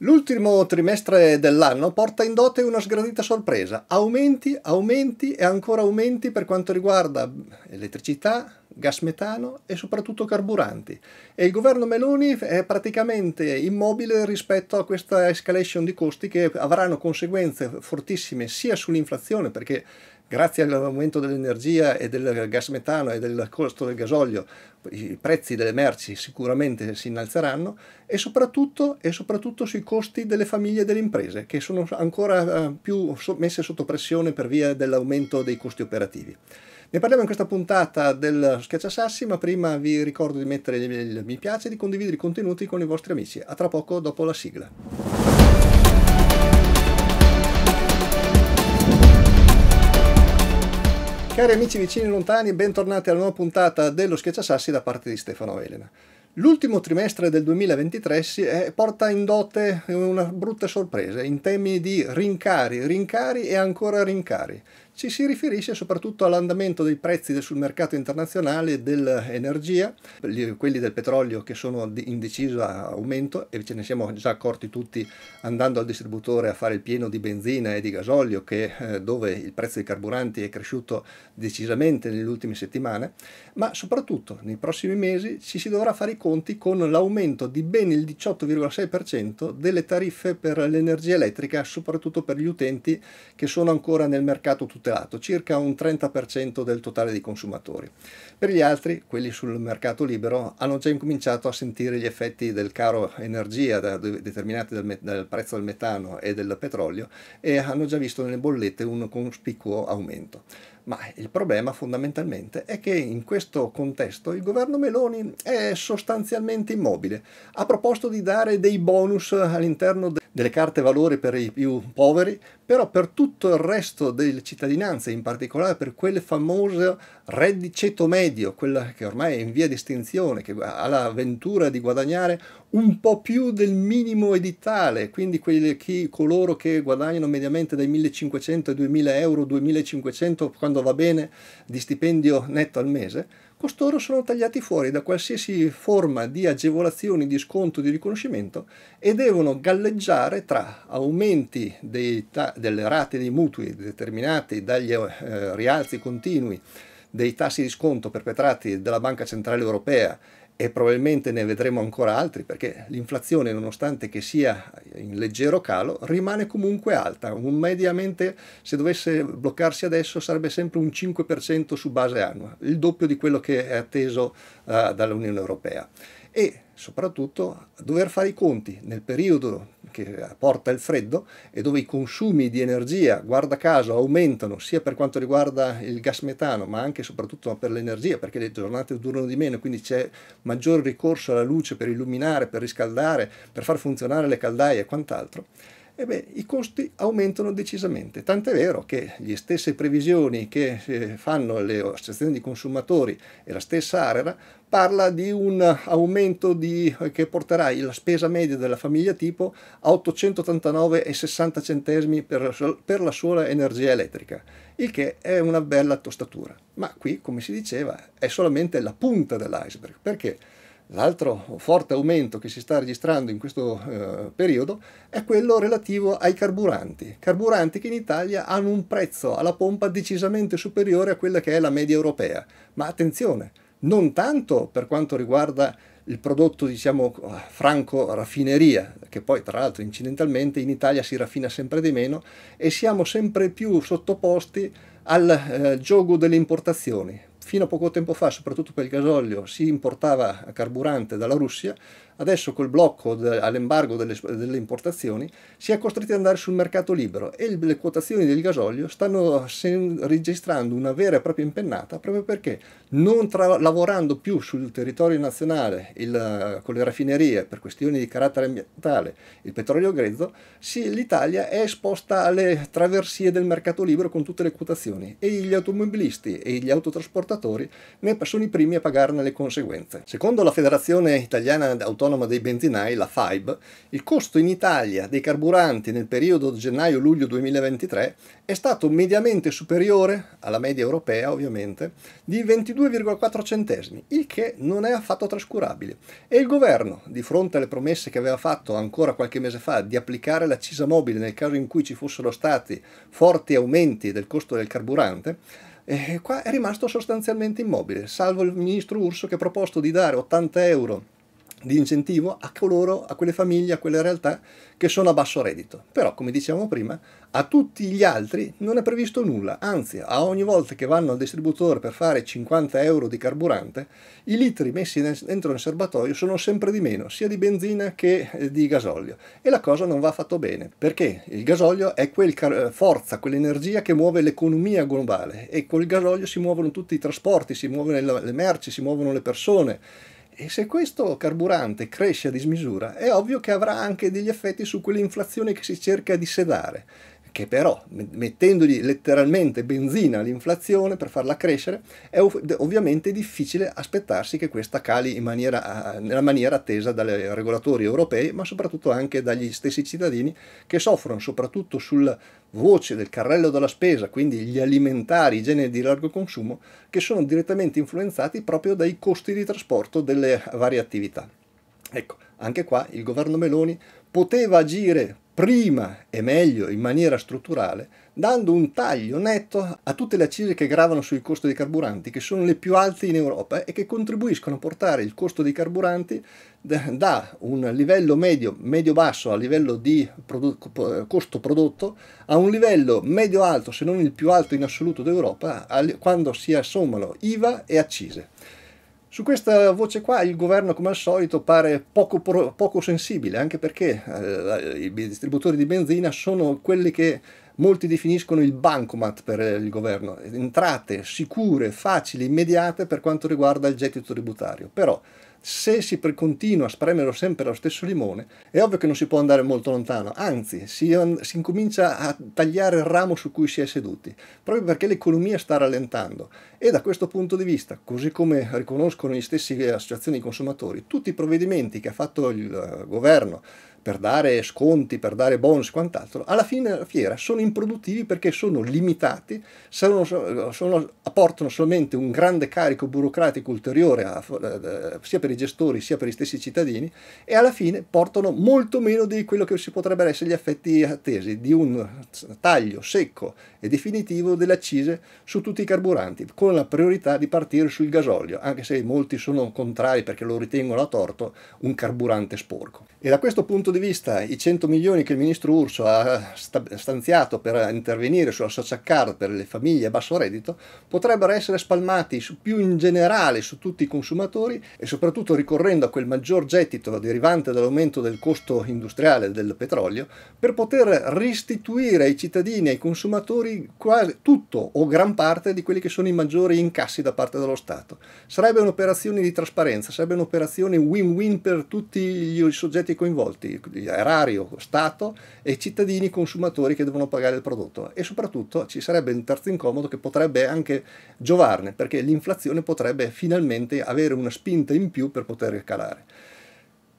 L'ultimo trimestre dell'anno porta in dote una sgradita sorpresa, aumenti, aumenti e ancora aumenti per quanto riguarda elettricità, gas metano e soprattutto carburanti. E il governo Meloni è praticamente immobile rispetto a questa escalation di costi che avranno conseguenze fortissime sia sull'inflazione perché grazie all'aumento dell'energia e del gas metano e del costo del gasolio, i prezzi delle merci sicuramente si innalzeranno e soprattutto, e soprattutto sui costi delle famiglie e delle imprese che sono ancora eh, più messe sotto pressione per via dell'aumento dei costi operativi. Ne parliamo in questa puntata del Schiacciasassi, ma prima vi ricordo di mettere il mi piace e di condividere i contenuti con i vostri amici. A tra poco dopo la sigla. Cari amici vicini e lontani, bentornati alla nuova puntata dello Schiacciasassi da parte di Stefano Elena. L'ultimo trimestre del 2023 è, porta in dote una brutta sorpresa in temi di rincari, rincari e ancora rincari ci si riferisce soprattutto all'andamento dei prezzi sul mercato internazionale dell'energia, quelli del petrolio che sono in deciso aumento e ce ne siamo già accorti tutti andando al distributore a fare il pieno di benzina e di gasolio che, eh, dove il prezzo dei carburanti è cresciuto decisamente nelle ultime settimane, ma soprattutto nei prossimi mesi ci si dovrà fare i conti con l'aumento di ben il 18,6% delle tariffe per l'energia elettrica, soprattutto per gli utenti che sono ancora nel mercato tutelato sfruttato, circa un 30% del totale dei consumatori. Per gli altri, quelli sul mercato libero, hanno già incominciato a sentire gli effetti del caro energia da, determinati dal, dal prezzo del metano e del petrolio e hanno già visto nelle bollette un conspicuo aumento. Ma il problema fondamentalmente è che in questo contesto il governo Meloni è sostanzialmente immobile. Ha proposto di dare dei bonus all'interno de delle carte valori per i più poveri, però per tutto il resto delle cittadinanze, in particolare per quel famoso reddito medio, quella che ormai è in via di estinzione, che ha la ventura di guadagnare un po' più del minimo editale, quindi quelli, chi, coloro che guadagnano mediamente dai 1500 ai 2000 euro, 2500 quando va bene di stipendio netto al mese, costoro sono tagliati fuori da qualsiasi forma di agevolazioni, di sconto, di riconoscimento e devono galleggiare tra aumenti ta- delle rate dei mutui determinati dagli eh, rialzi continui dei tassi di sconto perpetrati dalla Banca Centrale Europea e probabilmente ne vedremo ancora altri perché l'inflazione nonostante che sia in leggero calo rimane comunque alta, un mediamente se dovesse bloccarsi adesso sarebbe sempre un 5% su base annua, il doppio di quello che è atteso uh, dall'Unione Europea e soprattutto dover fare i conti nel periodo che porta il freddo e dove i consumi di energia, guarda caso, aumentano sia per quanto riguarda il gas metano, ma anche e soprattutto per l'energia, perché le giornate durano di meno, quindi c'è maggior ricorso alla luce per illuminare, per riscaldare, per far funzionare le caldaie e quant'altro beh, i costi aumentano decisamente, tant'è vero che le stesse previsioni che eh, fanno le associazioni di consumatori e la stessa ARERA parla di un aumento di, eh, che porterà la spesa media della famiglia tipo a 889,60 centesimi per, per la sola energia elettrica, il che è una bella tostatura. Ma qui, come si diceva, è solamente la punta dell'iceberg, perché? L'altro forte aumento che si sta registrando in questo eh, periodo è quello relativo ai carburanti, carburanti che in Italia hanno un prezzo alla pompa decisamente superiore a quella che è la media europea. Ma attenzione, non tanto per quanto riguarda il prodotto diciamo franco raffineria che poi tra l'altro incidentalmente in Italia si raffina sempre di meno e siamo sempre più sottoposti al eh, gioco delle importazioni fino a poco tempo fa, soprattutto per il gasolio, si importava carburante dalla Russia, adesso col blocco de, all'embargo delle, delle, importazioni si è costretti ad andare sul mercato libero e il, le quotazioni del gasolio stanno sen, registrando una vera e propria impennata proprio perché non tra, lavorando più sul territorio nazionale il, con le raffinerie per questioni di carattere ambientale il petrolio grezzo, si, l'Italia è esposta alle traversie del mercato libero con tutte le quotazioni e gli automobilisti e gli autotrasportatori ne sono i primi a pagarne le conseguenze. Secondo la Federazione Italiana Autonoma autonoma dei benzinai, la FAIB, il costo in Italia dei carburanti nel periodo gennaio-luglio 2023 è stato mediamente superiore alla media europea, ovviamente, di 22,4 centesimi, il che non è affatto trascurabile. E il governo, di fronte alle promesse che aveva fatto ancora qualche mese fa di applicare l'accisa mobile nel caso in cui ci fossero stati forti aumenti del costo del carburante, e eh, qua è rimasto sostanzialmente immobile, salvo il ministro Urso che ha proposto di dare 80 euro di incentivo a coloro, a quelle famiglie, a quelle realtà che sono a basso reddito. Però, come dicevamo prima, a tutti gli altri non è previsto nulla, anzi, a ogni volta che vanno al distributore per fare 50 euro di carburante, i litri messi dentro il serbatoio sono sempre di meno, sia di benzina che eh, di gasolio. E la cosa non va affatto bene, perché il gasolio è quel eh, forza, quell'energia che muove l'economia globale e col gasolio si muovono tutti i trasporti, si muovono le merci, si muovono le persone e se questo carburante cresce a dismisura, è ovvio che avrà anche degli effetti su quell'inflazione che si cerca di sedare che però mettendogli letteralmente benzina all'inflazione per farla crescere, è ov- ovviamente difficile aspettarsi che questa cali maniera, nella maniera attesa dai regolatori europei, ma soprattutto anche dagli stessi cittadini che soffrono soprattutto sulla voce del carrello della spesa, quindi gli alimentari, i generi di largo consumo, che sono direttamente influenzati proprio dai costi di trasporto delle varie attività. Ecco, anche qua il governo Meloni poteva agire prima e meglio in maniera strutturale, dando un taglio netto a tutte le accise che gravano sui costi dei carburanti, che sono le più alte in Europa e che contribuiscono a portare il costo dei carburanti da un livello medio, medio-basso a livello di prodotto, costo prodotto a un livello medio-alto, se non il più alto in assoluto d'Europa, quando si assommano IVA e accise. Su questa voce qua il governo come al solito pare poco, poco sensibile, anche perché eh, i distributori di benzina sono quelli che molti definiscono il bancomat per il governo, entrate sicure, facili, immediate per quanto riguarda il gettito tributario. Però se si continua a spremere sempre lo stesso limone, è ovvio che non si può andare molto lontano, anzi si, si incomincia a tagliare il ramo su cui si è seduti, proprio perché l'economia sta rallentando e da questo punto di vista, così come riconoscono gli stessi eh, associazioni di consumatori, tutti i provvedimenti che ha fatto il eh, governo per dare sconti, per dare bonus e quant'altro, alla fine della fiera sono improduttivi perché sono limitati, sono, sono, apportano solamente un grande carico burocratico ulteriore a, eh, sia per i gestori sia per gli stessi cittadini e alla fine portano molto meno di quello che si potrebbero essere gli effetti attesi di un taglio secco e definitivo delle accise su tutti i carburanti, con la priorità di partire sul gasolio, anche se molti sono contrari perché lo ritengono a torto un carburante sporco. E da questo punto di di vista i 100 milioni che il ministro Urso ha stanziato per intervenire sulla social card per le famiglie a basso reddito potrebbero essere spalmati più in generale su tutti i consumatori e soprattutto ricorrendo a quel maggior gettito derivante dall'aumento del costo industriale del petrolio per poter restituire ai cittadini e ai consumatori quasi tutto o gran parte di quelli che sono i maggiori incassi da parte dello Stato. Sarebbe un'operazione di trasparenza, sarebbe un'operazione win-win per tutti i soggetti coinvolti, erario, Stato e cittadini consumatori che devono pagare il prodotto e soprattutto ci sarebbe un terzo incomodo che potrebbe anche giovarne perché l'inflazione potrebbe finalmente avere una spinta in più per poter calare.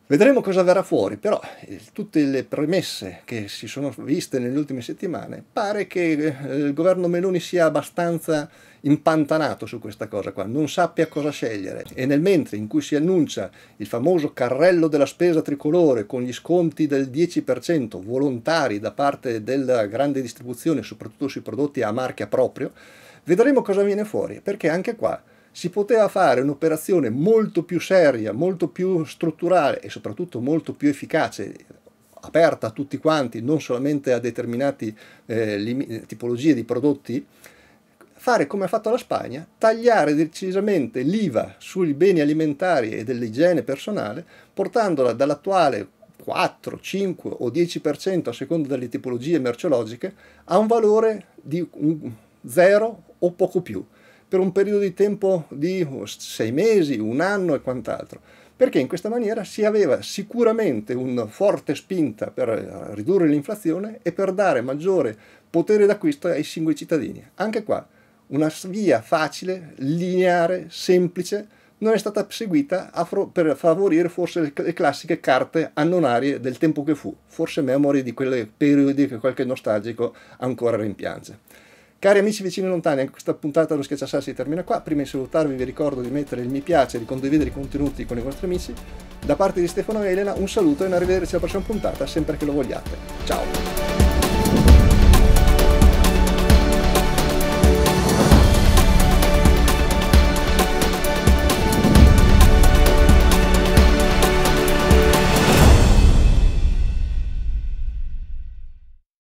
Vedremo cosa verrà fuori, però eh, tutte le premesse che si sono viste nelle ultime settimane pare che eh, il governo Meloni sia abbastanza impantanato su questa cosa qua, non sappia cosa scegliere e nel mentre in cui si annuncia il famoso carrello della spesa tricolore con gli sconti del 10% volontari da parte della grande distribuzione, soprattutto sui prodotti a marchia proprio, vedremo cosa viene fuori, perché anche qua si poteva fare un'operazione molto più seria, molto più strutturale e soprattutto molto più efficace, aperta a tutti quanti, non solamente a determinate eh, tipologie di prodotti, fare come ha fatto la Spagna, tagliare decisamente l'IVA sui beni alimentari e dell'igiene personale, portandola dall'attuale 4, 5 o 10% a seconda delle tipologie merceologiche a un valore di 0 o poco più per un periodo di tempo di oh, sei mesi, un anno e quant'altro, perché in questa maniera si aveva sicuramente una forte spinta per eh, ridurre l'inflazione e per dare maggiore potere d'acquisto ai singoli cittadini. Anche qua una via facile, lineare, semplice, non è stata seguita per favorire forse le classiche carte annonarie del tempo che fu, forse memorie di quelle periodi che qualche nostalgico ancora rimpiange. Cari amici vicini e lontani, anche questa puntata dello Schiacciasassi termina qua. Prima di salutarvi vi ricordo di mettere il mi piace, e di condividere i contenuti con i vostri amici. Da parte di Stefano e Elena un saluto e un arrivederci alla prossima puntata, sempre che lo vogliate. Ciao!